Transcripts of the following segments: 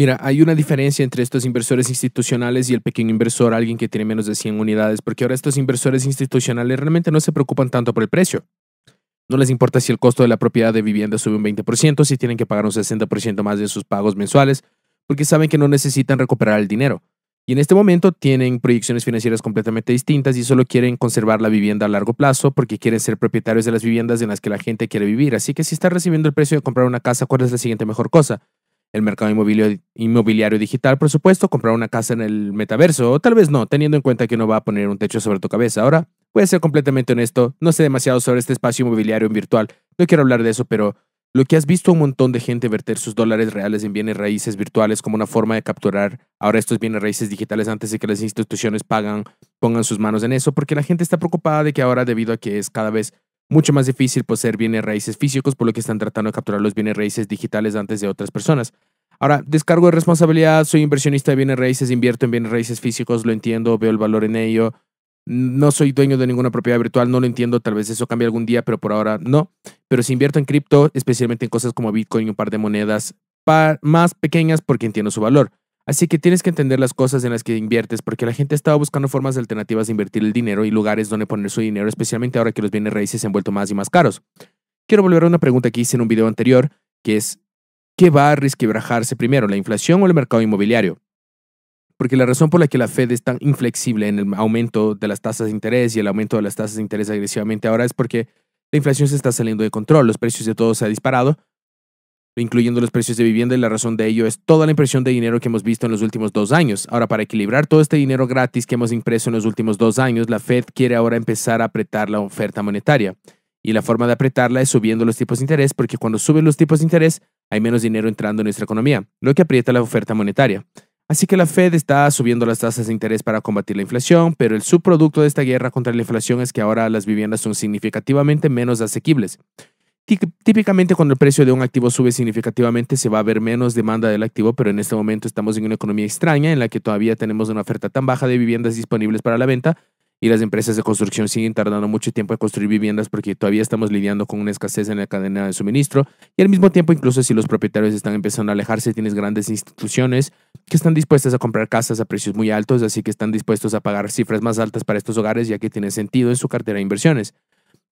Mira, hay una diferencia entre estos inversores institucionales y el pequeño inversor, alguien que tiene menos de 100 unidades, porque ahora estos inversores institucionales realmente no se preocupan tanto por el precio. No les importa si el costo de la propiedad de vivienda sube un 20%, si tienen que pagar un 60% más de sus pagos mensuales, porque saben que no necesitan recuperar el dinero. Y en este momento tienen proyecciones financieras completamente distintas y solo quieren conservar la vivienda a largo plazo porque quieren ser propietarios de las viviendas en las que la gente quiere vivir. Así que si estás recibiendo el precio de comprar una casa, ¿cuál es la siguiente mejor cosa? el mercado inmobiliario, digital, por supuesto, comprar una casa en el metaverso, o tal vez no, teniendo en cuenta que no va a poner un techo sobre tu cabeza. Ahora, voy a ser completamente honesto, no sé demasiado sobre este espacio inmobiliario virtual, no quiero hablar de eso, pero lo que has visto un montón de gente verter sus dólares reales en bienes raíces virtuales como una forma de capturar ahora estos bienes raíces digitales antes de que las instituciones pagan, pongan sus manos en eso, porque la gente está preocupada de que ahora, debido a que es cada vez mucho más difícil poseer pues, bienes raíces físicos, por lo que están tratando de capturar los bienes raíces digitales antes de otras personas. Ahora, descargo de responsabilidad, soy inversionista de bienes raíces, invierto en bienes raíces físicos, lo entiendo, veo el valor en ello. No soy dueño de ninguna propiedad virtual, no lo entiendo, tal vez eso cambie algún día, pero por ahora no. Pero si invierto en cripto, especialmente en cosas como Bitcoin y un par de monedas más pequeñas porque entiendo su valor. Así que tienes que entender las cosas en las que inviertes, porque la gente estaba buscando formas alternativas de invertir el dinero y lugares donde poner su dinero, especialmente ahora que los bienes raíces se han vuelto más y más caros. Quiero volver a una pregunta que hice en un video anterior, que es, ¿qué va a resquebrajarse primero, la inflación o el mercado inmobiliario? Porque la razón por la que la Fed es tan inflexible en el aumento de las tasas de interés y el aumento de las tasas de interés agresivamente ahora es porque la inflación se está saliendo de control, los precios de todo se han disparado incluyendo los precios de vivienda y la razón de ello es toda la impresión de dinero que hemos visto en los últimos dos años. Ahora, para equilibrar todo este dinero gratis que hemos impreso en los últimos dos años, la Fed quiere ahora empezar a apretar la oferta monetaria. Y la forma de apretarla es subiendo los tipos de interés, porque cuando suben los tipos de interés, hay menos dinero entrando en nuestra economía, lo que aprieta la oferta monetaria. Así que la Fed está subiendo las tasas de interés para combatir la inflación, pero el subproducto de esta guerra contra la inflación es que ahora las viviendas son significativamente menos asequibles. Típicamente cuando el precio de un activo sube significativamente se va a ver menos demanda del activo, pero en este momento estamos en una economía extraña en la que todavía tenemos una oferta tan baja de viviendas disponibles para la venta y las empresas de construcción siguen tardando mucho tiempo en construir viviendas porque todavía estamos lidiando con una escasez en la cadena de suministro y al mismo tiempo incluso si los propietarios están empezando a alejarse, tienes grandes instituciones que están dispuestas a comprar casas a precios muy altos, así que están dispuestos a pagar cifras más altas para estos hogares ya que tiene sentido en su cartera de inversiones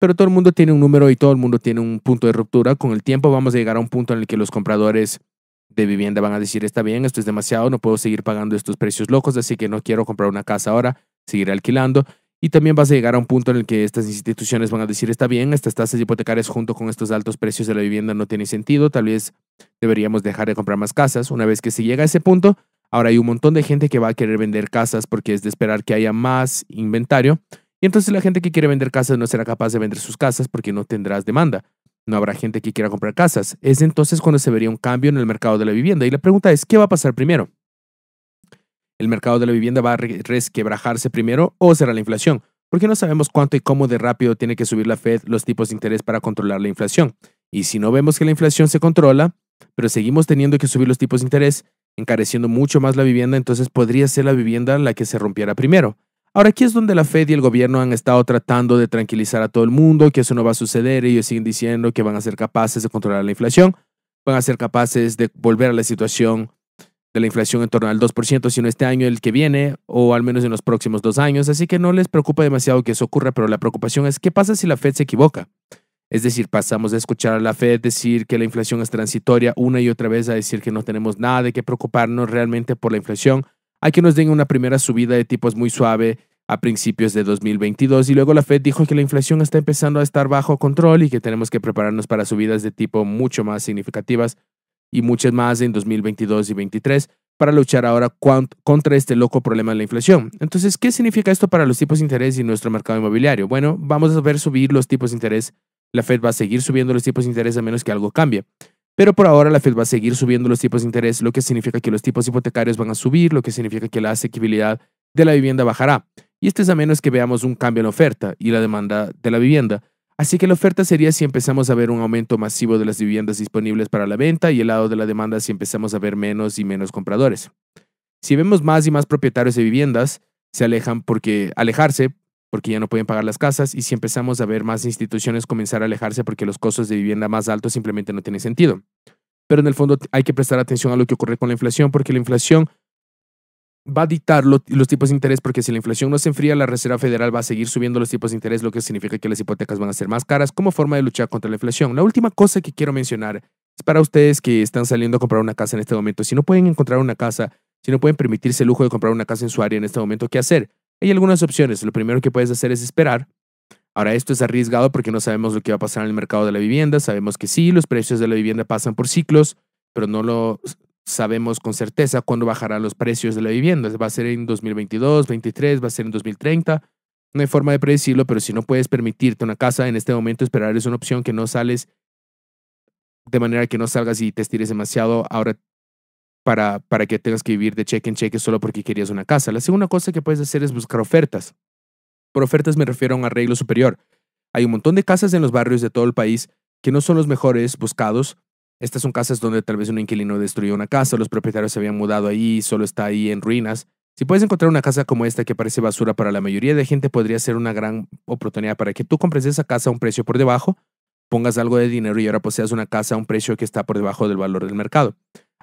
pero todo el mundo tiene un número y todo el mundo tiene un punto de ruptura. Con el tiempo vamos a llegar a un punto en el que los compradores de vivienda van a decir, está bien, esto es demasiado, no puedo seguir pagando estos precios locos, así que no quiero comprar una casa ahora, seguir alquilando. Y también vas a llegar a un punto en el que estas instituciones van a decir, está bien, estas tasas hipotecarias junto con estos altos precios de la vivienda no tienen sentido, tal vez deberíamos dejar de comprar más casas. Una vez que se llega a ese punto, ahora hay un montón de gente que va a querer vender casas porque es de esperar que haya más inventario y entonces la gente que quiere vender casas no será capaz de vender sus casas porque no tendrás demanda. No habrá gente que quiera comprar casas. Es entonces cuando se vería un cambio en el mercado de la vivienda. Y la pregunta es, ¿qué va a pasar primero? ¿El mercado de la vivienda va a resquebrajarse primero o será la inflación? Porque no sabemos cuánto y cómo de rápido tiene que subir la Fed los tipos de interés para controlar la inflación. Y si no vemos que la inflación se controla, pero seguimos teniendo que subir los tipos de interés, encareciendo mucho más la vivienda, entonces podría ser la vivienda la que se rompiera primero. Ahora aquí es donde la Fed y el gobierno han estado tratando de tranquilizar a todo el mundo, que eso no va a suceder, ellos siguen diciendo que van a ser capaces de controlar la inflación, van a ser capaces de volver a la situación de la inflación en torno al 2%, si no este año, el que viene, o al menos en los próximos dos años. Así que no les preocupa demasiado que eso ocurra, pero la preocupación es qué pasa si la Fed se equivoca. Es decir, pasamos de escuchar a la Fed decir que la inflación es transitoria una y otra vez a decir que no tenemos nada de qué preocuparnos realmente por la inflación, hay que nos den una primera subida de tipos muy suave a principios de 2022 y luego la Fed dijo que la inflación está empezando a estar bajo control y que tenemos que prepararnos para subidas de tipo mucho más significativas y muchas más en 2022 y 2023 para luchar ahora contra este loco problema de la inflación. Entonces, ¿qué significa esto para los tipos de interés y nuestro mercado inmobiliario? Bueno, vamos a ver subir los tipos de interés. La Fed va a seguir subiendo los tipos de interés a menos que algo cambie. Pero por ahora la Fed va a seguir subiendo los tipos de interés, lo que significa que los tipos hipotecarios van a subir, lo que significa que la asequibilidad de la vivienda bajará y esto es a menos que veamos un cambio en la oferta y la demanda de la vivienda. Así que la oferta sería si empezamos a ver un aumento masivo de las viviendas disponibles para la venta y el lado de la demanda si empezamos a ver menos y menos compradores. Si vemos más y más propietarios de viviendas, se alejan porque alejarse porque ya no pueden pagar las casas y si empezamos a ver más instituciones comenzar a alejarse porque los costos de vivienda más altos simplemente no tienen sentido. Pero en el fondo hay que prestar atención a lo que ocurre con la inflación porque la inflación va a dictar los tipos de interés porque si la inflación no se enfría, la Reserva Federal va a seguir subiendo los tipos de interés, lo que significa que las hipotecas van a ser más caras como forma de luchar contra la inflación. La última cosa que quiero mencionar es para ustedes que están saliendo a comprar una casa en este momento. Si no pueden encontrar una casa, si no pueden permitirse el lujo de comprar una casa en su área en este momento, ¿qué hacer? Hay algunas opciones. Lo primero que puedes hacer es esperar. Ahora, esto es arriesgado porque no sabemos lo que va a pasar en el mercado de la vivienda. Sabemos que sí, los precios de la vivienda pasan por ciclos, pero no lo, sabemos con certeza cuándo bajarán los precios de la vivienda. Va a ser en 2022, 2023, va a ser en 2030. No hay forma de predecirlo, pero si no puedes permitirte una casa en este momento, esperar es una opción que no sales de manera que no salgas y te estires demasiado ahora para, que tengas que vivir de cheque en cheque solo porque querías una casa. La segunda cosa que puedes hacer es buscar ofertas. Por ofertas me refiero a un arreglo superior. Hay un montón de casas en los barrios de todo el país que no son los mejores buscados, estas son casas donde tal vez un inquilino destruyó una casa, los propietarios se habían mudado ahí y solo está ahí en ruinas. Si puedes encontrar una casa como esta que parece basura para la mayoría de gente, podría ser una gran oportunidad para que tú compres esa casa a un precio por debajo, pongas algo de dinero y ahora poseas una casa a un precio que está por debajo del valor del mercado.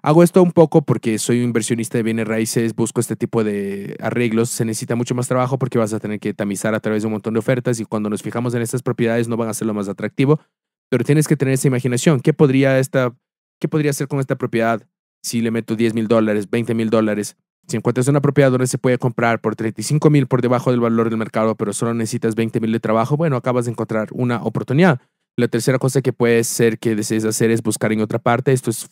Hago esto un poco porque soy un inversionista de bienes raíces, busco este tipo de arreglos, se necesita mucho más trabajo porque vas a tener que tamizar a través de un montón de ofertas y cuando nos fijamos en estas propiedades no van a ser lo más atractivo, pero tienes que tener esa imaginación. ¿Qué podría, esta, qué podría hacer con esta propiedad si le meto 10 mil dólares, 20 mil dólares? Si encuentras una propiedad donde se puede comprar por 35 mil por debajo del valor del mercado, pero solo necesitas 20 mil de trabajo, bueno, acabas de encontrar una oportunidad. La tercera cosa que puede ser que desees hacer es buscar en otra parte. Esto, es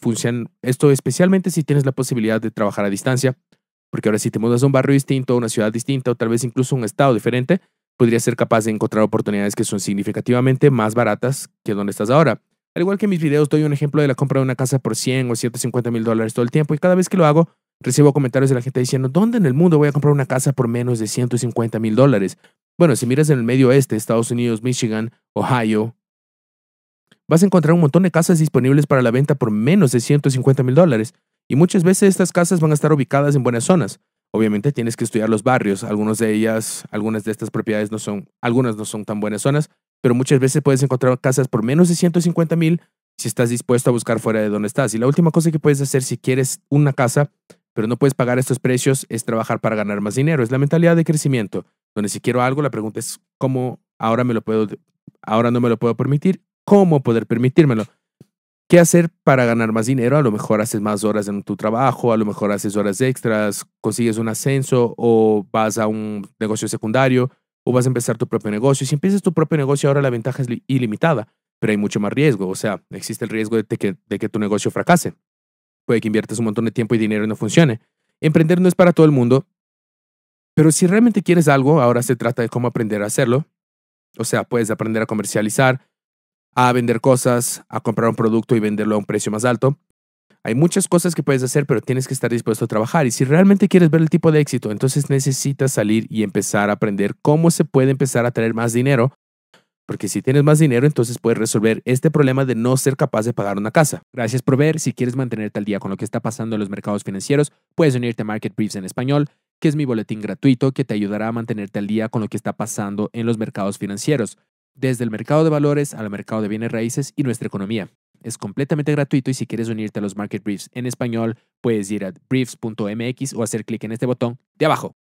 esto especialmente si tienes la posibilidad de trabajar a distancia, porque ahora si te mudas a un barrio distinto, una ciudad distinta o tal vez incluso un estado diferente, podría ser capaz de encontrar oportunidades que son significativamente más baratas que donde estás ahora. Al igual que en mis videos, doy un ejemplo de la compra de una casa por 100 o 150 mil dólares todo el tiempo y cada vez que lo hago, recibo comentarios de la gente diciendo, ¿dónde en el mundo voy a comprar una casa por menos de 150 mil dólares? Bueno, si miras en el medio oeste, Estados Unidos, Michigan, Ohio, vas a encontrar un montón de casas disponibles para la venta por menos de 150 mil dólares. Y muchas veces estas casas van a estar ubicadas en buenas zonas. Obviamente tienes que estudiar los barrios. Algunas de ellas, algunas de estas propiedades no son, algunas no son tan buenas zonas, pero muchas veces puedes encontrar casas por menos de 150 mil si estás dispuesto a buscar fuera de donde estás. Y la última cosa que puedes hacer si quieres una casa, pero no puedes pagar estos precios, es trabajar para ganar más dinero. Es la mentalidad de crecimiento, donde si quiero algo, la pregunta es cómo ahora me lo puedo, ahora no me lo puedo permitir, cómo poder permitírmelo qué hacer para ganar más dinero. A lo mejor haces más horas en tu trabajo, a lo mejor haces horas extras, consigues un ascenso o vas a un negocio secundario o vas a empezar tu propio negocio. si empiezas tu propio negocio, ahora la ventaja es ilimitada, pero hay mucho más riesgo. O sea, existe el riesgo de que, de que tu negocio fracase. Puede que inviertas un montón de tiempo y dinero y no funcione. Emprender no es para todo el mundo, pero si realmente quieres algo, ahora se trata de cómo aprender a hacerlo. O sea, puedes aprender a comercializar, a vender cosas, a comprar un producto y venderlo a un precio más alto. Hay muchas cosas que puedes hacer, pero tienes que estar dispuesto a trabajar. Y si realmente quieres ver el tipo de éxito, entonces necesitas salir y empezar a aprender cómo se puede empezar a traer más dinero. Porque si tienes más dinero, entonces puedes resolver este problema de no ser capaz de pagar una casa. Gracias por ver. Si quieres mantenerte al día con lo que está pasando en los mercados financieros, puedes unirte a Market Briefs en español, que es mi boletín gratuito que te ayudará a mantenerte al día con lo que está pasando en los mercados financieros desde el mercado de valores al mercado de bienes raíces y nuestra economía. Es completamente gratuito y si quieres unirte a los Market Briefs en español, puedes ir a briefs.mx o hacer clic en este botón de abajo.